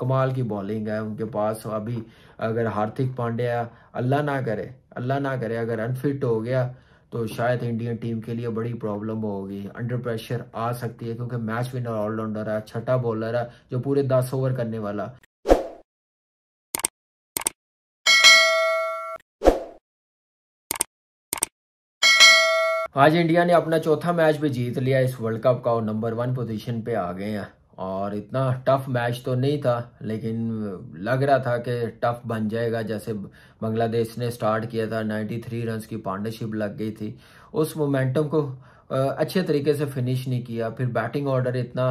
कमाल की बॉलिंग है उनके पास अभी अगर हार्दिक पांड्या अल्लाह ना करे अल्लाह ना करे अगर अनफिट हो गया तो शायद इंडियन टीम के लिए बड़ी प्रॉब्लम होगी अंडर प्रेशर आ सकती है क्योंकि मैच विनर ऑलराउंडर है छठा बॉलर है जो पूरे दस ओवर करने वाला आज इंडिया ने अपना चौथा मैच भी जीत लिया इस वर्ल्ड कप का और नंबर वन पोजीशन पे आ गए हैं और इतना टफ मैच तो नहीं था लेकिन लग रहा था कि टफ बन जाएगा जैसे बांग्लादेश ने स्टार्ट किया था 93 रन की पार्टनरशिप लग गई थी उस मोमेंटम को अच्छे तरीके से फिनिश नहीं किया फिर बैटिंग ऑर्डर इतना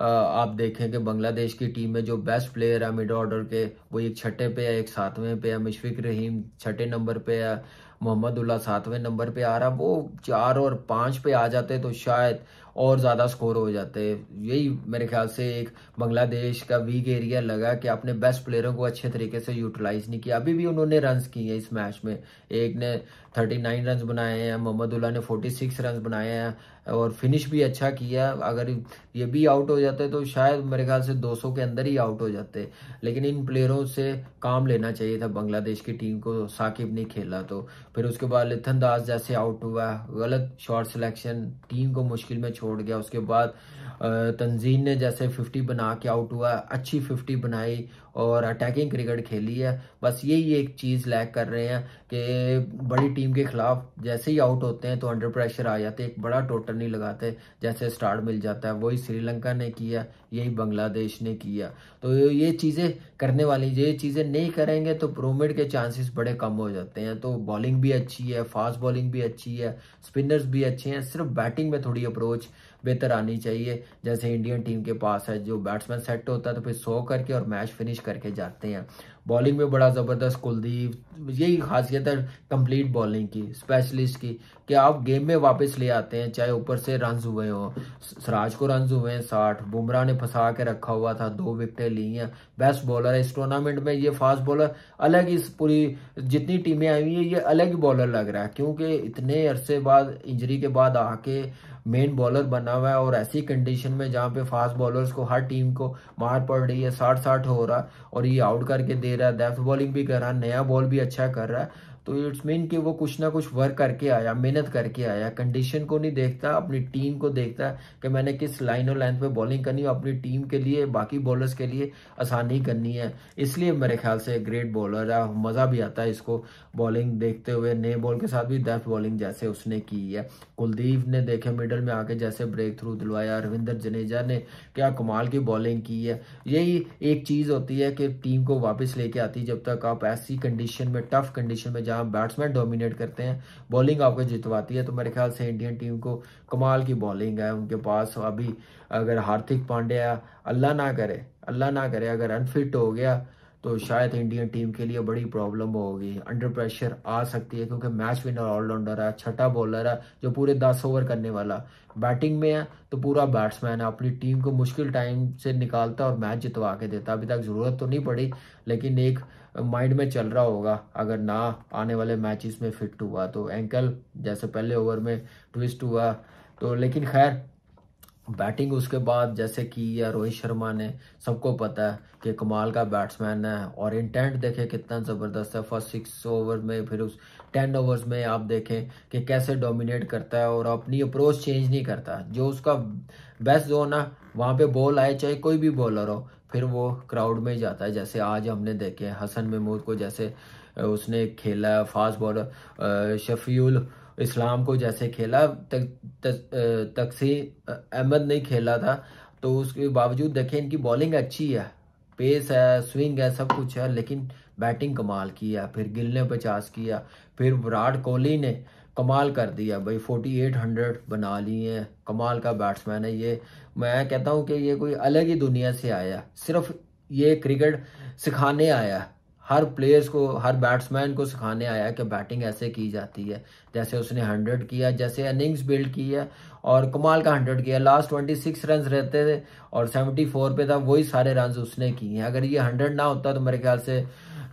आप देखें कि बांग्लादेश की टीम में जो बेस्ट प्लेयर है मिड ऑर्डर के वो एक छठे पे है एक सातवें पे है मुशफिक रहीम छठे नंबर पे है मोहम्मद उल्ला सातवें नंबर पे आ रहा वो चार और पाँच पे आ जाते तो शायद और ज़्यादा स्कोर हो जाते यही मेरे ख्याल से एक बांग्लादेश का वीक एरिया लगा कि आपने बेस्ट प्लेयरों को अच्छे तरीके से यूटिलाइज नहीं किया अभी भी उन्होंने रन्स किए हैं इस मैच में एक ने 39 रन्स बनाए हैं मोहम्मद उल्ला ने 46 रन्स बनाए हैं और फिनिश भी अच्छा किया अगर ये भी आउट हो जाते तो शायद मेरे ख्याल से 200 के अंदर ही आउट हो जाते लेकिन इन प्लेयरों से काम लेना चाहिए था बांग्लादेश की टीम को साकिब ने खेला तो फिर उसके बाद लिथन दास जैसे आउट हुआ गलत शॉर्ट सिलेक्शन टीम को मुश्किल में छोड़ गया उसके बाद तंजीन ने जैसे 50 बना के आउट हुआ अच्छी 50 बनाई और अटैकिंग क्रिकेट खेली है बस यही एक चीज़ लैक कर रहे हैं कि बड़ी टीम के खिलाफ जैसे ही आउट होते हैं तो अंडर प्रेशर आ जाते एक बड़ा टोटल नहीं लगाते जैसे स्टार्ट मिल जाता है वही श्रीलंका ने किया यही बांग्लादेश ने किया तो ये चीज़ें करने वाली ये चीज़ें नहीं करेंगे तो प्रोमिड के चांसेस बड़े कम हो जाते हैं तो बॉलिंग भी अच्छी है फास्ट बॉलिंग भी अच्छी है स्पिनर्स भी अच्छे हैं सिर्फ बैटिंग में थोड़ी अप्रोच बेहतर आनी चाहिए जैसे इंडियन टीम के पास है जो बैट्समैन सेट होता है तो फिर सौ करके और मैच फिनिश करके जाते हैं बॉलिंग में बड़ा ज़बरदस्त कुलदीप यही खासियत है कंप्लीट बॉलिंग की स्पेशलिस्ट की कि आप गेम में वापस ले आते हैं चाहे ऊपर से रनज हुए हों सराज को रनज हुए हैं साठ बुमराह ने फंसा के रखा हुआ था दो विकटें ली हैं बेस्ट बॉलर है इस टूर्नामेंट में ये फास्ट बॉलर अलग इस पूरी जितनी टीमें आई हुई है ये अलग ही बॉलर लग रहा है क्योंकि इतने अरसे बाद इंजरी के बाद आके मेन बॉलर बना हुआ है और ऐसी कंडीशन में जहाँ पे फास्ट बॉलर्स को हर टीम को मार पड़ रही है साठ साठ हो रहा और ये आउट करके दे रहा है डेप्थ बॉलिंग भी कर रहा है नया बॉल भी अच्छा कर रहा है तो इट्स मीन कि वो कुछ ना कुछ वर्क करके आया मेहनत करके आया कंडीशन को नहीं देखता अपनी टीम को देखता कि मैंने किस लाइन और लेंथ पे बॉलिंग करनी है अपनी टीम के लिए बाकी बॉलर्स के लिए आसानी करनी है इसलिए मेरे ख्याल से ग्रेट बॉलर है मज़ा भी आता है इसको बॉलिंग देखते हुए नए बॉल के साथ भी डेफ बॉलिंग जैसे उसने की है कुलदीप ने देखे मिडल में आके जैसे ब्रेक थ्रू दिलवाया रविंदर जनेजा ने क्या कमाल की बॉलिंग की है यही एक चीज़ होती है कि टीम को वापस लेके आती जब तक आप ऐसी कंडीशन में टफ कंडीशन में जहां बैट्समैन डोमिनेट करते हैं बॉलिंग आपको जितवाती है तो मेरे ख्याल से इंडियन टीम को कमाल की बॉलिंग है उनके पास अभी अगर हार्दिक पांड्या अल्लाह ना करे अल्लाह ना करे अगर अनफिट हो गया तो शायद इंडियन टीम के लिए बड़ी प्रॉब्लम होगी अंडर प्रेशर आ सकती है क्योंकि मैच विनर ऑलराउंडर है छठा बॉलर है जो पूरे दस ओवर करने वाला बैटिंग में है तो पूरा बैट्समैन है अपनी टीम को मुश्किल टाइम से निकालता और मैच जितवा के देता अभी तक ज़रूरत तो नहीं पड़ी लेकिन एक माइंड में चल रहा होगा अगर ना आने वाले मैचेस में फिट हुआ तो एंकल जैसे पहले ओवर में ट्विस्ट हुआ तो लेकिन खैर बैटिंग उसके बाद जैसे कि या रोहित शर्मा ने सबको पता है कि कमाल का बैट्समैन है और इंटेंट देखें कितना ज़बरदस्त है फर्स्ट सिक्स ओवर में फिर उस टेन ओवर्स में आप देखें कि कैसे डोमिनेट करता है और अपनी अप्रोच चेंज नहीं करता जो उसका बेस्ट जोन है वहाँ पे बॉल आए चाहे कोई भी बॉलर हो फिर वो क्राउड में जाता है जैसे आज हमने देखे हसन महमूद को जैसे उसने खेला फास्ट बॉलर शफील इस्लाम को जैसे खेला तक, तकसी अहमद ने खेला था तो उसके बावजूद देखें इनकी बॉलिंग अच्छी है पेस है स्विंग है सब कुछ है लेकिन बैटिंग कमाल की है फिर गिल ने पचास किया फिर विराट कोहली ने कमाल कर दिया भाई फोर्टी एट हंड्रेड बना लिए हैं कमाल का बैट्समैन है ये मैं कहता हूँ कि ये कोई अलग ही दुनिया से आया सिर्फ ये क्रिकेट सिखाने आया हर प्लेयर्स को हर बैट्समैन को सिखाने आया है कि बैटिंग ऐसे की जाती है जैसे उसने हंड्रेड किया जैसे इनिंग्स बिल्ड की है और कमाल का हंड्रेड किया लास्ट ट्वेंटी सिक्स रन रहते थे और सेवेंटी फोर पे था वही सारे रन उसने किए हैं अगर ये हंड्रेड ना होता तो मेरे ख्याल से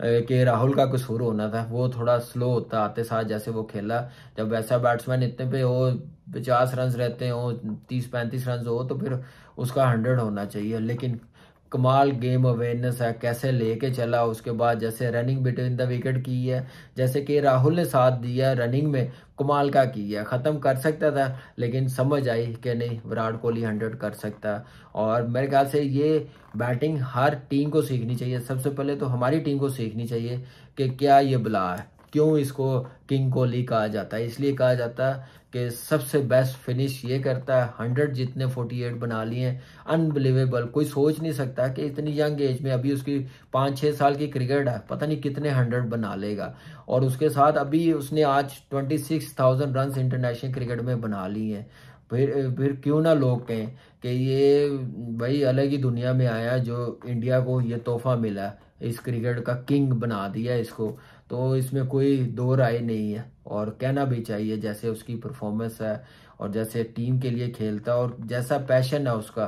के राहुल का कसूर होना था वो थोड़ा स्लो होता आते साथ जैसे वो खेला जब वैसा बैट्समैन इतने पे हो पचास रन रहते हो तीस पैंतीस रन हो तो फिर उसका हंड्रेड होना चाहिए लेकिन कमाल गेम अवेयरनेस है कैसे लेके चला उसके बाद जैसे रनिंग बिटवीन द विकेट की है जैसे कि राहुल ने साथ दिया रनिंग में कमाल का किया ख़त्म कर सकता था लेकिन समझ आई कि नहीं विराट कोहली हंड्रेड कर सकता और मेरे ख्याल से ये बैटिंग हर टीम को सीखनी चाहिए सबसे पहले तो हमारी टीम को सीखनी चाहिए कि क्या ये बुला है क्यों इसको किंग कोहली कहा जाता है इसलिए कहा जाता है कि सबसे बेस्ट फिनिश ये करता है हंड्रेड जितने फोर्टी एट बना लिए हैं अनबिलीवेबल कोई सोच नहीं सकता कि इतनी यंग एज में अभी उसकी पाँच छः साल की क्रिकेट है पता नहीं कितने हंड्रेड बना लेगा और उसके साथ अभी उसने आज twenty six thousand run international cricket में बना ली हैं फिर फिर क्यों ना लोग कहें कि ये भाई अलग ही दुनिया में आया जो इंडिया को ये तोहफा मिला इस क्रिकेट का किंग बना दिया इसको तो इसमें कोई दो राय नहीं है और कहना भी चाहिए जैसे उसकी परफॉर्मेंस है और जैसे टीम के लिए खेलता है और जैसा पैशन है उसका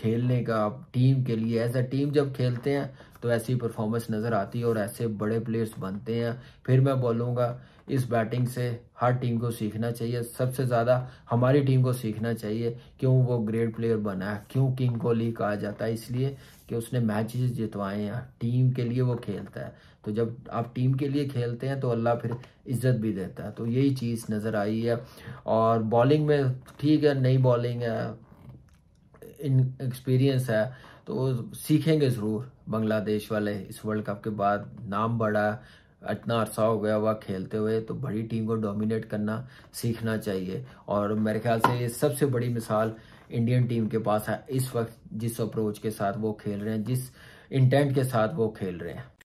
खेलने का टीम के लिए एज अ टीम जब खेलते हैं तो ऐसी परफॉर्मेंस नज़र आती है और ऐसे बड़े प्लेयर्स बनते हैं फिर मैं बोलूँगा इस बैटिंग से हर टीम को सीखना चाहिए सबसे ज़्यादा हमारी टीम को सीखना चाहिए क्यों वो ग्रेट प्लेयर बना है क्यों किंग कोहली कहा जाता है इसलिए कि उसने मैचेस जितवाए हैं टीम के लिए वो खेलता है तो जब आप टीम के लिए खेलते हैं तो अल्लाह फिर इज़्ज़त भी देता है तो यही चीज़ नज़र आई है और बॉलिंग में ठीक है नई बॉलिंग है इन एक्सपीरियंस है तो सीखेंगे ज़रूर बांग्लादेश वाले इस वर्ल्ड कप के बाद नाम बढ़ा इतना अरसा हो गया हुआ खेलते हुए तो बड़ी टीम को डोमिनेट करना सीखना चाहिए और मेरे ख्याल से ये सबसे बड़ी मिसाल इंडियन टीम के पास है इस वक्त जिस अप्रोच के साथ वो खेल रहे हैं जिस इंटेंट के साथ वो खेल रहे हैं